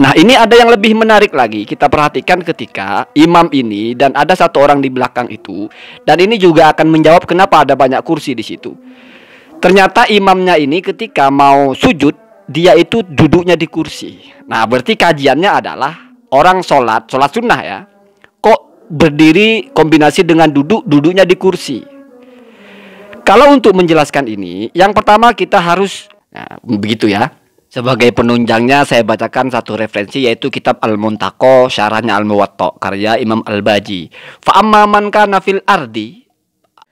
Nah, ini ada yang lebih menarik lagi. Kita perhatikan ketika imam ini dan ada satu orang di belakang itu, dan ini juga akan menjawab kenapa ada banyak kursi di situ. Ternyata imamnya ini ketika mau sujud, dia itu duduknya di kursi. Nah, berarti kajiannya adalah orang sholat, sholat sunnah ya. Kok berdiri kombinasi dengan duduk, duduknya di kursi. Kalau untuk menjelaskan ini, yang pertama kita harus, nah, begitu ya. Sebagai penunjangnya saya bacakan satu referensi yaitu kitab Al-Muntaqo syarahnya Al-Muwatta karya Imam Al-Baji. Fa amman kana fil ardi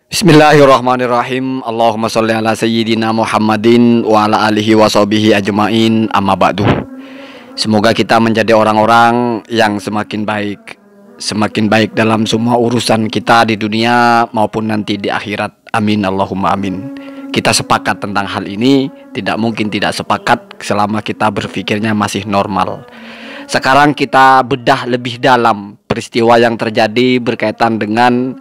Bismillahirrahmanirrahim. Allahumma sholli ala sayyidina Muhammadin wa ala alihi wa ajmain amma ba'du. Semoga kita menjadi orang-orang yang semakin baik, semakin baik dalam semua urusan kita di dunia maupun nanti di akhirat. Amin Allahumma amin kita sepakat tentang hal ini, tidak mungkin tidak sepakat selama kita berpikirnya masih normal. Sekarang kita bedah lebih dalam peristiwa yang terjadi berkaitan dengan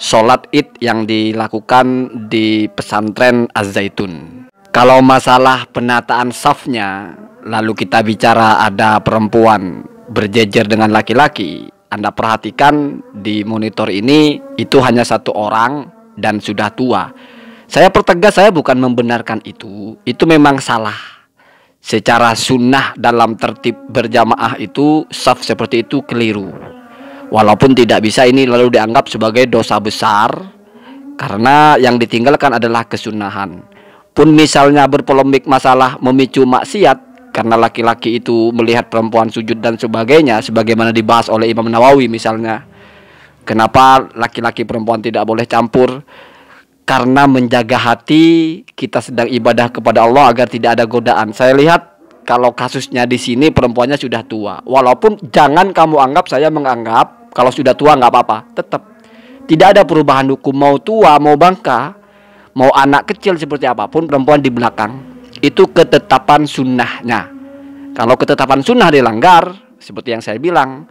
sholat id yang dilakukan di pesantren Az-Zaitun. Kalau masalah penataan safnya, lalu kita bicara ada perempuan berjejer dengan laki-laki, Anda perhatikan di monitor ini itu hanya satu orang dan sudah tua saya pertegas saya bukan membenarkan itu. Itu memang salah. Secara sunnah dalam tertib berjamaah itu saf seperti itu keliru. Walaupun tidak bisa ini lalu dianggap sebagai dosa besar karena yang ditinggalkan adalah kesunahan. Pun misalnya berpolemik masalah memicu maksiat karena laki-laki itu melihat perempuan sujud dan sebagainya sebagaimana dibahas oleh Imam Nawawi misalnya. Kenapa laki-laki perempuan tidak boleh campur? karena menjaga hati kita sedang ibadah kepada Allah agar tidak ada godaan. Saya lihat kalau kasusnya di sini perempuannya sudah tua. Walaupun jangan kamu anggap saya menganggap kalau sudah tua nggak apa-apa, tetap tidak ada perubahan hukum mau tua mau bangka mau anak kecil seperti apapun perempuan di belakang itu ketetapan sunnahnya. Kalau ketetapan sunnah dilanggar seperti yang saya bilang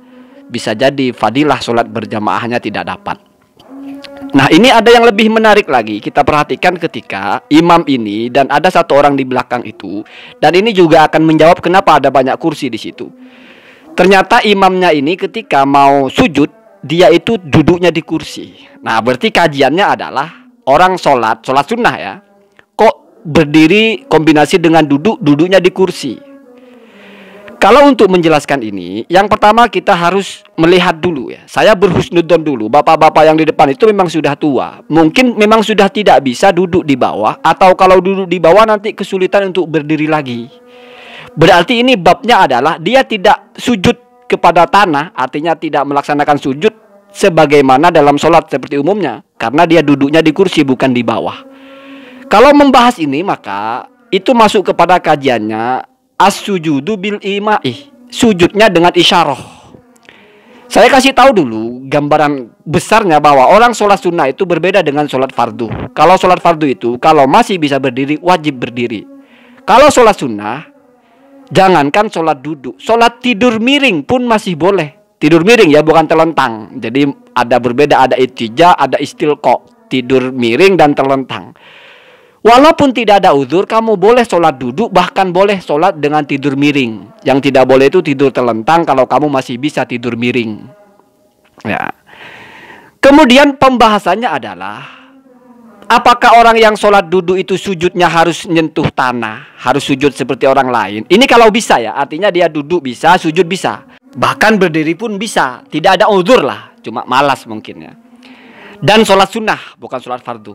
bisa jadi fadilah sholat berjamaahnya tidak dapat. Nah, ini ada yang lebih menarik lagi. Kita perhatikan ketika imam ini dan ada satu orang di belakang itu, dan ini juga akan menjawab kenapa ada banyak kursi di situ. Ternyata imamnya ini ketika mau sujud, dia itu duduknya di kursi. Nah, berarti kajiannya adalah orang sholat, sholat sunnah ya. Kok berdiri kombinasi dengan duduk, duduknya di kursi. Kalau untuk menjelaskan ini, yang pertama kita harus melihat dulu ya. Saya berhusnudon dulu. Bapak-bapak yang di depan itu memang sudah tua. Mungkin memang sudah tidak bisa duduk di bawah atau kalau duduk di bawah nanti kesulitan untuk berdiri lagi. Berarti ini babnya adalah dia tidak sujud kepada tanah, artinya tidak melaksanakan sujud sebagaimana dalam sholat seperti umumnya karena dia duduknya di kursi bukan di bawah. Kalau membahas ini maka itu masuk kepada kajiannya as-sujudu bil ima'i sujudnya dengan isyarah saya kasih tahu dulu gambaran besarnya bahwa orang sholat sunnah itu berbeda dengan sholat fardu. Kalau sholat fardu itu, kalau masih bisa berdiri, wajib berdiri. Kalau sholat sunnah, jangankan sholat duduk, sholat tidur miring pun masih boleh. Tidur miring ya, bukan telentang. Jadi ada berbeda, ada itija, ada istilqo. Tidur miring dan terlentang. Walaupun tidak ada uzur, kamu boleh sholat duduk, bahkan boleh sholat dengan tidur miring. Yang tidak boleh itu tidur telentang kalau kamu masih bisa tidur miring. Ya. Kemudian pembahasannya adalah apakah orang yang sholat duduk itu sujudnya harus nyentuh tanah, harus sujud seperti orang lain. Ini kalau bisa ya, artinya dia duduk bisa, sujud bisa. Bahkan berdiri pun bisa, tidak ada uzur lah, cuma malas mungkin ya. Dan sholat sunnah, bukan sholat fardu.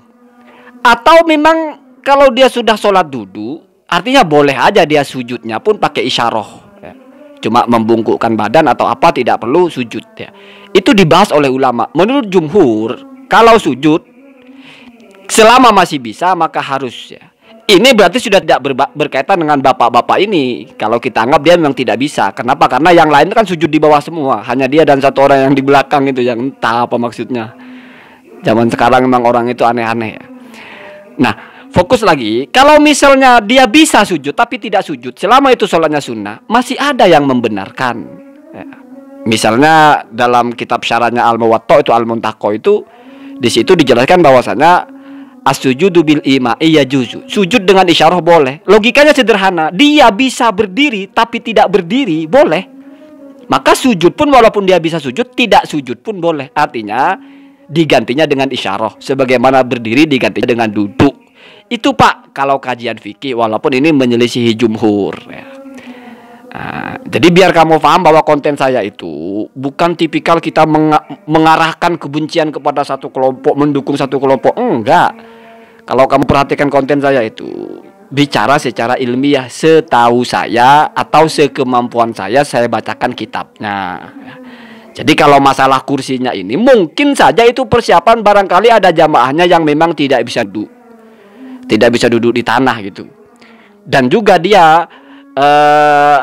Atau memang kalau dia sudah sholat duduk, artinya boleh aja dia sujudnya pun pakai isyarah. Ya. Cuma membungkukkan badan atau apa tidak perlu sujud ya. Itu dibahas oleh ulama. Menurut jumhur, kalau sujud selama masih bisa maka harus ya. Ini berarti sudah tidak ber berkaitan dengan bapak-bapak ini. Kalau kita anggap dia memang tidak bisa. Kenapa? Karena yang lain kan sujud di bawah semua. Hanya dia dan satu orang yang di belakang itu yang entah apa maksudnya. Zaman sekarang memang orang itu aneh-aneh ya. Nah, fokus lagi. Kalau misalnya dia bisa sujud tapi tidak sujud, selama itu sholatnya sunnah, masih ada yang membenarkan. Ya. Misalnya dalam kitab syaratnya al muwatta itu al muntako itu di situ dijelaskan bahwasanya asujudu bil ima iya juzu. Sujud dengan isyarah boleh. Logikanya sederhana, dia bisa berdiri tapi tidak berdiri boleh. Maka sujud pun walaupun dia bisa sujud, tidak sujud pun boleh. Artinya digantinya dengan isyarah sebagaimana berdiri digantinya dengan duduk itu Pak kalau kajian fikih walaupun ini menyelisihi jumhur ya. Nah, jadi biar kamu paham bahwa konten saya itu bukan tipikal kita meng mengarahkan kebencian kepada satu kelompok, mendukung satu kelompok. Enggak. Kalau kamu perhatikan konten saya itu bicara secara ilmiah setahu saya atau sekemampuan saya saya bacakan kitabnya nah, jadi kalau masalah kursinya ini mungkin saja itu persiapan barangkali ada jamaahnya yang memang tidak bisa duduk tidak bisa duduk di tanah gitu dan juga dia eh,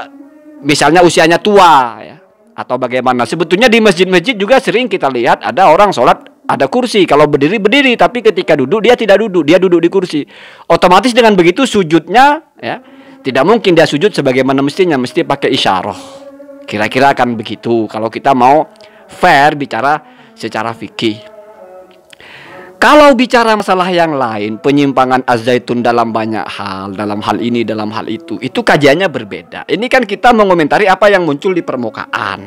misalnya usianya tua ya atau bagaimana sebetulnya di masjid-masjid juga sering kita lihat ada orang sholat ada kursi. Kalau berdiri berdiri, tapi ketika duduk dia tidak duduk, dia duduk di kursi. Otomatis dengan begitu sujudnya ya tidak mungkin dia sujud sebagaimana mestinya, mesti pakai isyarah. Kira-kira akan begitu kalau kita mau fair bicara secara fikih. Kalau bicara masalah yang lain, penyimpangan Az-Zaitun dalam banyak hal, dalam hal ini, dalam hal itu, itu kajiannya berbeda. Ini kan kita mengomentari apa yang muncul di permukaan.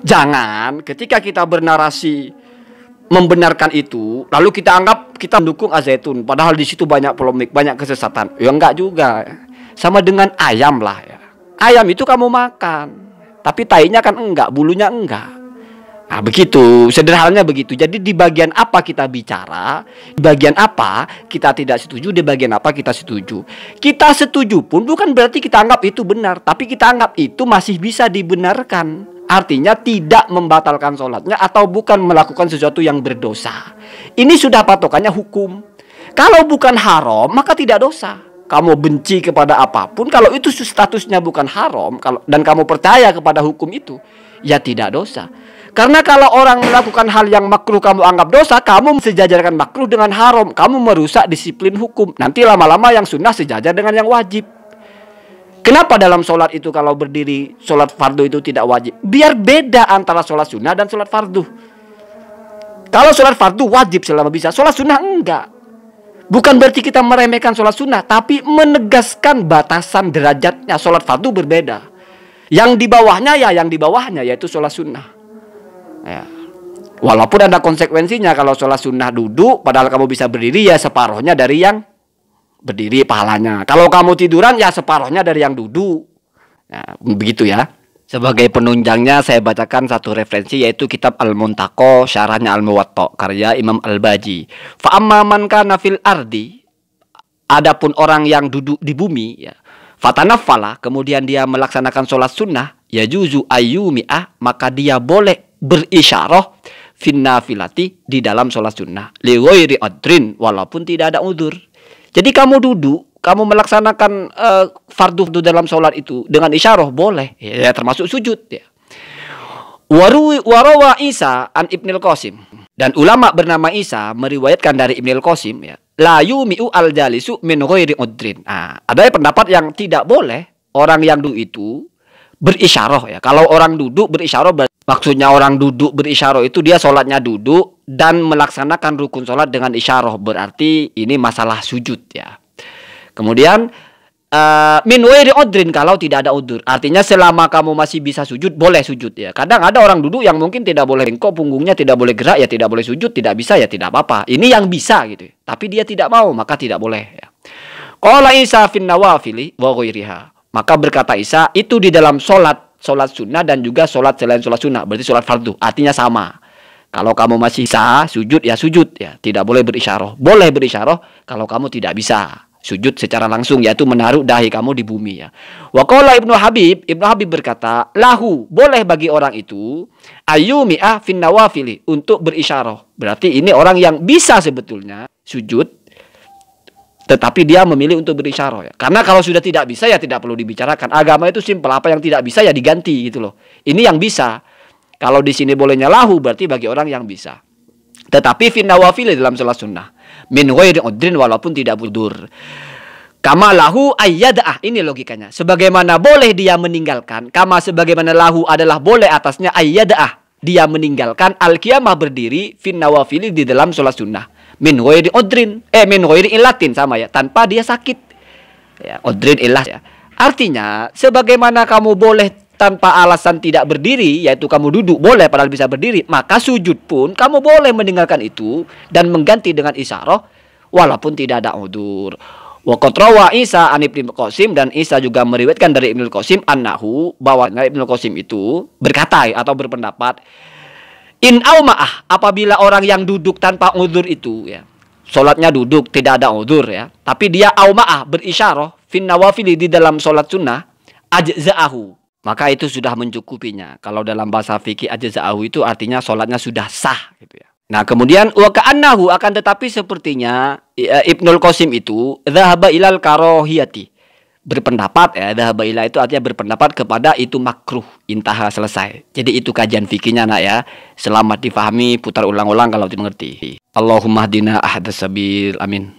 Jangan ketika kita bernarasi membenarkan itu, lalu kita anggap kita mendukung Az-Zaitun, padahal di situ banyak polemik, banyak kesesatan. Ya enggak juga. Sama dengan ayam lah ya. Ayam itu kamu makan, tapi tainya kan enggak, bulunya enggak. Nah, begitu sederhananya begitu. Jadi di bagian apa kita bicara, di bagian apa kita tidak setuju, di bagian apa kita setuju. Kita setuju pun bukan berarti kita anggap itu benar, tapi kita anggap itu masih bisa dibenarkan. Artinya tidak membatalkan sholatnya atau bukan melakukan sesuatu yang berdosa. Ini sudah patokannya hukum. Kalau bukan haram maka tidak dosa kamu benci kepada apapun kalau itu statusnya bukan haram dan kamu percaya kepada hukum itu ya tidak dosa karena kalau orang melakukan hal yang makruh kamu anggap dosa, kamu sejajarkan makruh dengan haram. Kamu merusak disiplin hukum. Nanti lama-lama yang sunnah sejajar dengan yang wajib. Kenapa dalam sholat itu kalau berdiri sholat fardu itu tidak wajib? Biar beda antara sholat sunnah dan sholat fardu. Kalau sholat fardu wajib selama bisa, sholat sunnah enggak. Bukan berarti kita meremehkan sholat sunnah, tapi menegaskan batasan derajatnya sholat fardu berbeda. Yang di bawahnya ya yang di bawahnya yaitu sholat sunnah. Ya. Walaupun ada konsekuensinya kalau sholat sunnah duduk, padahal kamu bisa berdiri ya separohnya dari yang berdiri pahalanya. Kalau kamu tiduran ya separohnya dari yang duduk. Ya, begitu ya. Sebagai penunjangnya saya bacakan satu referensi yaitu kitab al muntako syarahnya Al-Muwatta karya Imam Al-Baji. faamman man kana fil ardi adapun orang yang duduk di bumi ya. Fatanafala kemudian dia melaksanakan sholat sunnah ya juzu ayyumi'ah maka dia boleh berisyarah finna filati di dalam sholat sunnah liwairi adrin walaupun tidak ada udur jadi kamu duduk kamu melaksanakan uh, eh, fardu dalam sholat itu dengan isyarah boleh ya termasuk sujud ya Waru, warawa Isa an Ibnil Qasim dan ulama bernama Isa meriwayatkan dari Ibnil Qasim ya la yumiu al jalisu min ghairi udrin. Ah, ada pendapat yang tidak boleh orang yang duduk itu berisyarah ya. Kalau orang duduk berisyarah maksudnya orang duduk berisyarah itu dia sholatnya duduk dan melaksanakan rukun sholat dengan isyarah berarti ini masalah sujud ya. Kemudian uh, min odrin kalau tidak ada udur. Artinya selama kamu masih bisa sujud boleh sujud ya. Kadang ada orang duduk yang mungkin tidak boleh bengkok punggungnya tidak boleh gerak ya tidak boleh sujud tidak bisa ya tidak apa-apa. Ini yang bisa gitu. Ya. Tapi dia tidak mau maka tidak boleh ya. Qala Isa fin nawafili wa ghairiha. Maka berkata Isa, itu di dalam solat sholat sunnah dan juga solat selain solat sunnah. Berarti solat fardu, artinya sama. Kalau kamu masih bisa sujud ya sujud ya, tidak boleh berisyarah. Boleh berisyarah kalau kamu tidak bisa sujud secara langsung yaitu menaruh dahi kamu di bumi ya. Wa Ibnu Habib, Ibnu Habib berkata, lahu boleh bagi orang itu ayumi'ah fin nawafili untuk berisyarah. Berarti ini orang yang bisa sebetulnya sujud tetapi dia memilih untuk berisyarah ya. Karena kalau sudah tidak bisa ya tidak perlu dibicarakan. Agama itu simpel, apa yang tidak bisa ya diganti gitu loh. Ini yang bisa. Kalau di sini bolehnya lahu berarti bagi orang yang bisa. Tetapi fi wafil dalam salat sunnah. Min ghairi udrin walaupun tidak budur. Kama lahu ayyada'ah. Ini logikanya. Sebagaimana boleh dia meninggalkan. Kama sebagaimana lahu adalah boleh atasnya ayyada'ah. Dia meninggalkan al-qiyamah berdiri fin nawafili di dalam sholat sunnah min ghairi odrin eh min ghairi ilatin sama ya tanpa dia sakit ya odrin ilah ya artinya sebagaimana kamu boleh tanpa alasan tidak berdiri yaitu kamu duduk boleh padahal bisa berdiri maka sujud pun kamu boleh meninggalkan itu dan mengganti dengan isyarah walaupun tidak ada udur Waqat rawa Isa an Ibnu Qasim dan Isa juga meriwayatkan dari Ibnu Qasim annahu bahwa Ibnu Qasim itu berkata atau berpendapat In maah apabila orang yang duduk tanpa udur itu ya. Solatnya duduk tidak ada udur ya. Tapi dia auma'ah berisyarah fin nawafil di dalam solat sunnah ajza'ahu. Maka itu sudah mencukupinya. Kalau dalam bahasa fikih ajza'ahu itu artinya solatnya sudah sah gitu ya. Nah kemudian ka'annahu akan tetapi sepertinya ya, Ibnul Qasim itu Zahaba ilal karohiyati berpendapat ya ada ila itu artinya berpendapat kepada itu makruh intah selesai jadi itu kajian fikirnya nak ya selamat difahami putar ulang-ulang kalau dimengerti Allahumma dina ahdasabil amin